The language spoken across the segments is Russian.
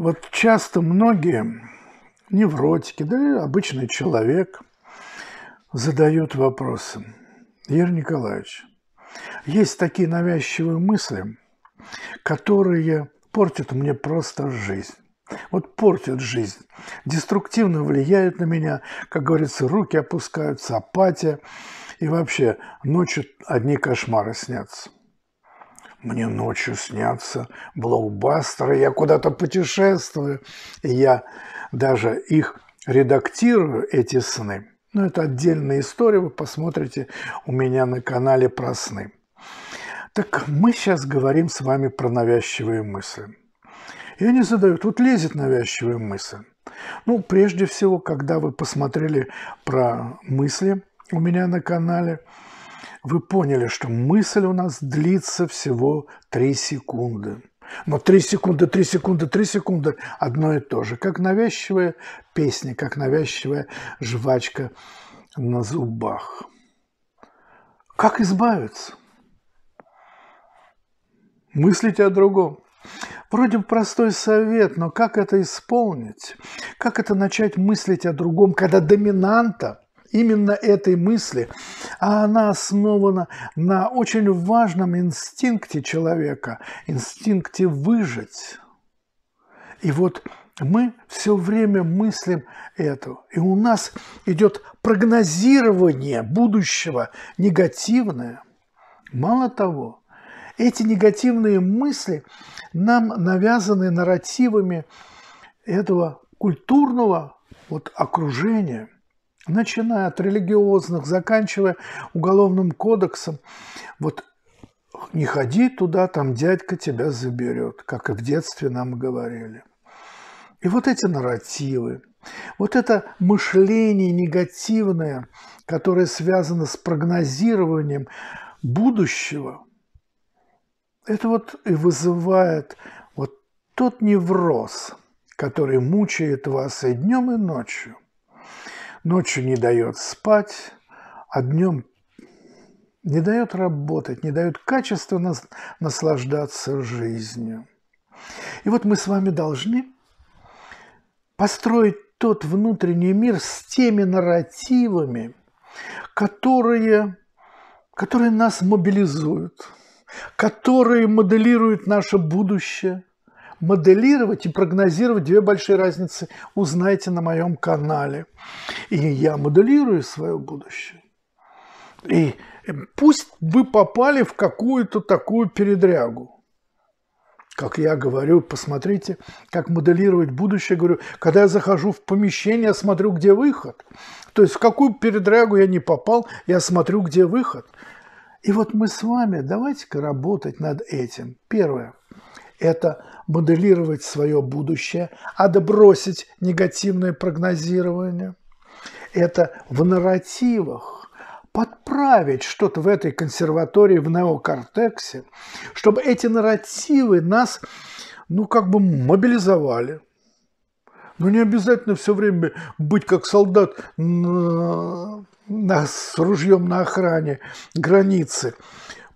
Вот часто многие невротики, да и обычный человек задают вопросы. Юрий Николаевич, есть такие навязчивые мысли, которые портят мне просто жизнь. Вот портят жизнь, деструктивно влияют на меня, как говорится, руки опускаются, апатия, и вообще ночью одни кошмары снятся. Мне ночью снятся блокбастеры, я куда-то путешествую, я даже их редактирую, эти сны. Но ну, это отдельная история, вы посмотрите у меня на канале про сны. Так мы сейчас говорим с вами про навязчивые мысли. И они задают, вот лезет навязчивая мысль. Ну, прежде всего, когда вы посмотрели про мысли у меня на канале – вы поняли, что мысль у нас длится всего 3 секунды. Но 3 секунды, 3 секунды, 3 секунды – одно и то же. Как навязчивая песня, как навязчивая жвачка на зубах. Как избавиться? Мыслите о другом. Вроде бы простой совет, но как это исполнить? Как это начать мыслить о другом, когда доминанта – именно этой мысли, а она основана на очень важном инстинкте человека, инстинкте выжить. И вот мы все время мыслим эту. И у нас идет прогнозирование будущего негативное. Мало того, эти негативные мысли нам навязаны нарративами этого культурного вот окружения – начиная от религиозных, заканчивая уголовным кодексом, вот не ходи туда, там дядька тебя заберет, как и в детстве нам говорили. И вот эти нарративы, вот это мышление негативное, которое связано с прогнозированием будущего, это вот и вызывает вот тот невроз, который мучает вас и днем, и ночью – ночью не дает спать, а днем не дает работать, не дает качественно наслаждаться жизнью. И вот мы с вами должны построить тот внутренний мир с теми нарративами, которые, которые нас мобилизуют, которые моделируют наше будущее, моделировать и прогнозировать две большие разницы узнаете на моем канале. И я моделирую свое будущее. И э, пусть вы попали в какую-то такую передрягу. Как я говорю, посмотрите, как моделировать будущее. Говорю, когда я захожу в помещение, я смотрю, где выход. То есть в какую передрягу я не попал, я смотрю, где выход. И вот мы с вами давайте-ка работать над этим. Первое – это моделировать свое будущее, а отбросить негативное прогнозирование. Это в нарративах подправить что-то в этой консерватории, в неокортексе, чтобы эти нарративы нас, ну, как бы мобилизовали. Но не обязательно все время быть как солдат на, на, с ружьем на охране границы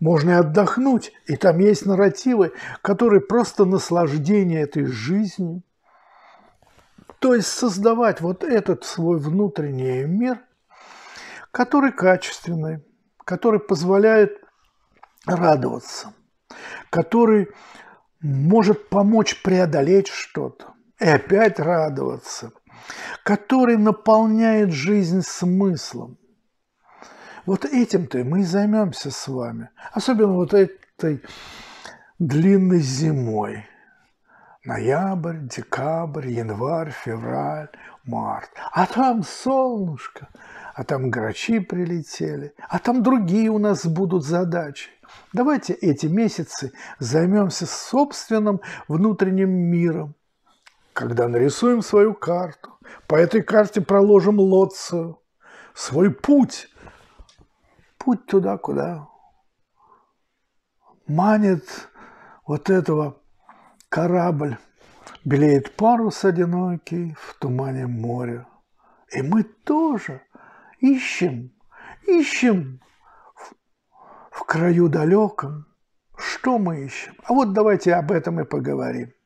можно и отдохнуть. И там есть нарративы, которые просто наслаждение этой жизнью. То есть создавать вот этот свой внутренний мир, который качественный, который позволяет радоваться, который может помочь преодолеть что-то и опять радоваться, который наполняет жизнь смыслом – вот этим-то мы и займемся с вами. Особенно вот этой длинной зимой. Ноябрь, декабрь, январь, февраль, март. А там солнышко, а там грачи прилетели, а там другие у нас будут задачи. Давайте эти месяцы займемся собственным внутренним миром, когда нарисуем свою карту, по этой карте проложим лоцию, свой путь путь туда, куда манит вот этого корабль. Белеет парус одинокий в тумане моря. И мы тоже ищем, ищем в, в краю далеком. Что мы ищем? А вот давайте об этом и поговорим.